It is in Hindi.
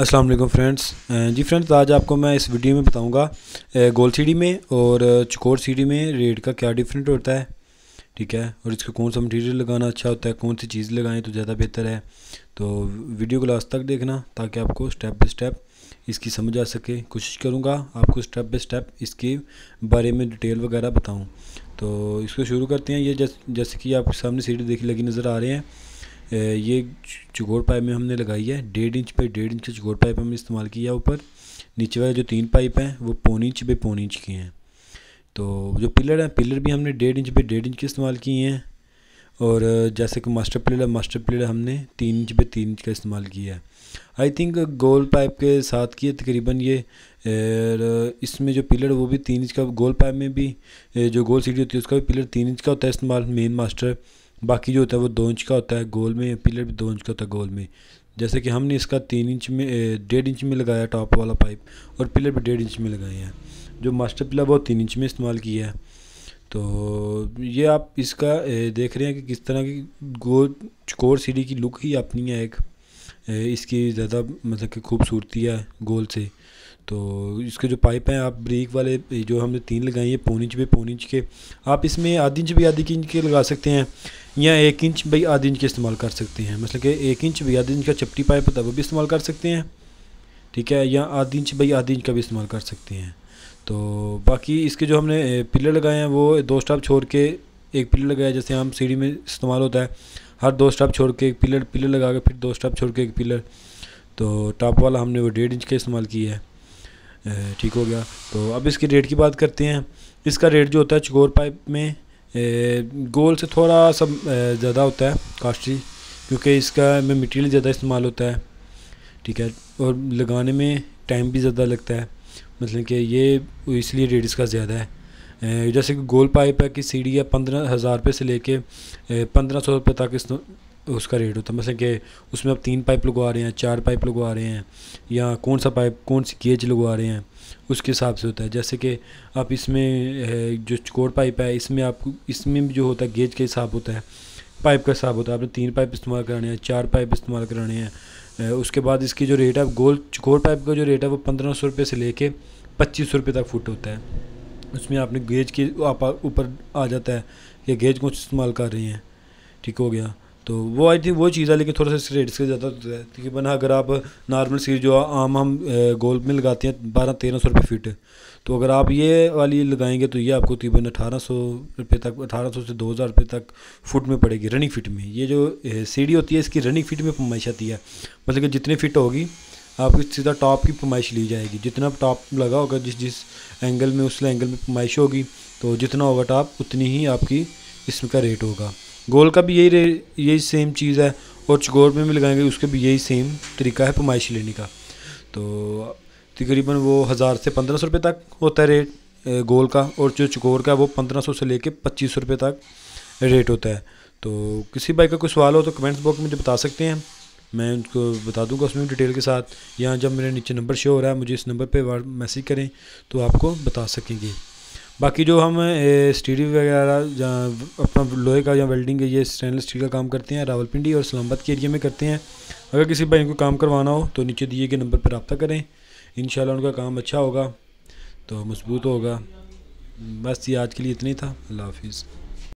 अस्सलाम वालेकुम फ्रेंड्स जी फ्रेंड्स आज आपको मैं इस वीडियो में बताऊंगा गोल सीढ़ी में और चकोर सीढ़ी में रेट का क्या डिफरेंट होता है ठीक है और इसका कौन सा मटेरियल लगाना अच्छा होता है कौन सी चीज़ लगाएं तो ज़्यादा बेहतर है तो वीडियो को लास्ट तक देखना ताकि आपको स्टेप बाई स्टेप इसकी समझ आ सके कोशिश करूँगा आपको स्टेप बाई स्टेप इसके बारे में डिटेल वगैरह बताऊँ तो इसको शुरू करते हैं ये जैसे कि आपके सामने सीढ़ी देखी लगी नज़र आ रहे हैं ये चुगोर पाइप में हमने लगाई है डेढ़ इंच पे डेढ़ इंच का चुगोर पाइप हमने इस्तेमाल किया ऊपर नीचे वाले जो तीन पाइप हैं वो पौन इंच पे पौन इंच के हैं तो जो पिलर हैं पिलर भी हमने डेढ़ इंच पे डेढ़ इंच के इस्तेमाल किए हैं और जैसे कि मास्टर प्लेट है मास्टर प्लेट हमने तीन इंच पे तीन इंच का इस्तेमाल किया है आई थिंक गोल पाइप के साथ किए तकरीबन ये इसमें जो पिलर वो भी तीन इंच का गोल पाइप में भी जो गोल सीढ़ी होती है उसका भी पिलर तीन इंच का होता है इस्तेमाल मेन मास्टर बाकी जो होता है वो दो इंच का होता है गोल में पिलर भी दो इंच का होता है गोल में जैसे कि हमने इसका तीन इंच में डेढ़ इंच में लगाया टॉप वाला पाइप और पिलर भी डेढ़ इंच में लगाए हैं जो मास्टर पिलर वो तीन इंच में इस्तेमाल किया है तो ये आप इसका देख रहे हैं कि किस तरह की गोल चकोर सीढ़ी की लुक ही अपनी है एक इसकी ज़्यादा मतलब कि खूबसूरती है गोल से तो इसके जो पाइप हैं आप ब्रेक वाले जो हमने तीन लगाई हैं पौन इंच बाई पौन इंच के आप इसमें आधी इंच भी आधी इंच के लगा सकते हैं या एक इंच बाई आधी इंच के इस्तेमाल कर सकते हैं मतलब कि एक इंच भी आधी इंच का चपटी पाइप होता है वो भी इस्तेमाल कर सकते हैं ठीक है या आधी इंच बाई आधी इंच का भी इस्तेमाल कर सकते हैं तो बाकी इसके जो हमने पिलर लगाए हैं वो दो स्टाप छोड़ के एक पिलर लगाया जैसे हम सीढ़ी में इस्तेमाल होता है हर दो स्टाप छोड़ के एक पिलर पिलर लगा के फिर दो स्टाप छोड़ के एक पिलर तो टॉप वाला हमने वो डेढ़ इंच का इस्तेमाल किया है ठीक हो गया तो अब इसके रेट की बात करते हैं इसका रेट जो होता है चकोर पाइप में गोल से थोड़ा सा ज़्यादा होता है कास्टली क्योंकि इसका में मटेरियल ज़्यादा इस्तेमाल होता है ठीक है और लगाने में टाइम भी ज़्यादा लगता है मतलब कि ये इसलिए रेट इसका ज़्यादा है जैसे कि गोल पाइप है कि सीढ़ी है पंद्रह हज़ार रुपये से लेके पंद्रह सौ रुपये तक इस उसका रेट होता है मतलब कि उसमें आप तीन पाइप लगवा रहे हैं चार पाइप लगवा रहे हैं या कौन सा पाइप कौन सी गेज लगवा रहे हैं उसके हिसाब से होता है जैसे कि आप इसमें जो चकोर पाइप है इसमें आप इसमें भी जो होता है गेज का हिसाब होता है पाइप का हिसाब होता है आपने तीन पाइप इस्तेमाल कराने हैं चार पाइप इस्तेमाल कराने हैं उसके बाद इसकी जो रेट है गोल चकोर पाइप का जो रेट है वो पंद्रह सौ रुपये से लेके पच्चीस सौ रुपये तक फुट होता है उसमें आपने गेज के ऊपर आ जाता है कि गेज कौन इस्तेमाल कर रही हैं ठीक हो गया तो वो आई थिंक वो चीज़ है लेकिन थोड़ा सा रेट से ज़्यादा तो तकरीबन अगर आप नॉर्मल सीट जो आम हम गोल में लगाते हैं बारह तेरह सौ रुपये फिट तो अगर आप ये वाली लगाएंगे तो ये आपको तकरीबन अठारह सौ रुपये तक अठारह सौ से दो हज़ार रुपये तक फुट में पड़ेगी रनिंग फिट में ये जो सीढ़ी होती है इसकी रनिंग फिट में पमाइश आती है मतलब कि जितनी फिट होगी आपकी सीधा टॉप की पमाइश ली जाएगी जितना टॉप लगा होगा जिस जिस एंगल में उस एंगल में पमाइश होगी तो जितना होगा टॉप उतनी ही आपकी इसमें का रेट होगा गोल का भी यही यही सेम चीज़ है और चगोर में भी लगाएंगे उसके भी यही सेम तरीका है पमाइश लेने का तो तकरीबन वो हज़ार से पंद्रह सौ रुपये तक होता है रेट गोल का और जो चकोर का वो पंद्रह सौ से लेके पच्चीस सौ रुपये तक रेट होता है तो किसी बाइक का कोई सवाल हो तो कमेंट्स बॉक्स में मुझे बता सकते हैं मैं उनको बता दूंगा उसमें डिटेल के साथ या जब मेरे नीचे नंबर शो हो रहा है मुझे इस नंबर पर मैसेज करें तो आपको बता सकेंगे बाकी जो हम स्टीडी वगैरह अपना लोहे का या वेल्डिंग ये स्टेनलेस स्टील का काम करते हैं रावलपिंडी और इस्लामाबाद के एरिया में करते हैं अगर किसी भाई को काम करवाना हो तो नीचे दिए गए नंबर पर रबता करें इन उनका काम अच्छा होगा तो मजबूत होगा बस ये आज के लिए इतना ही था अल्लाह हाफिज़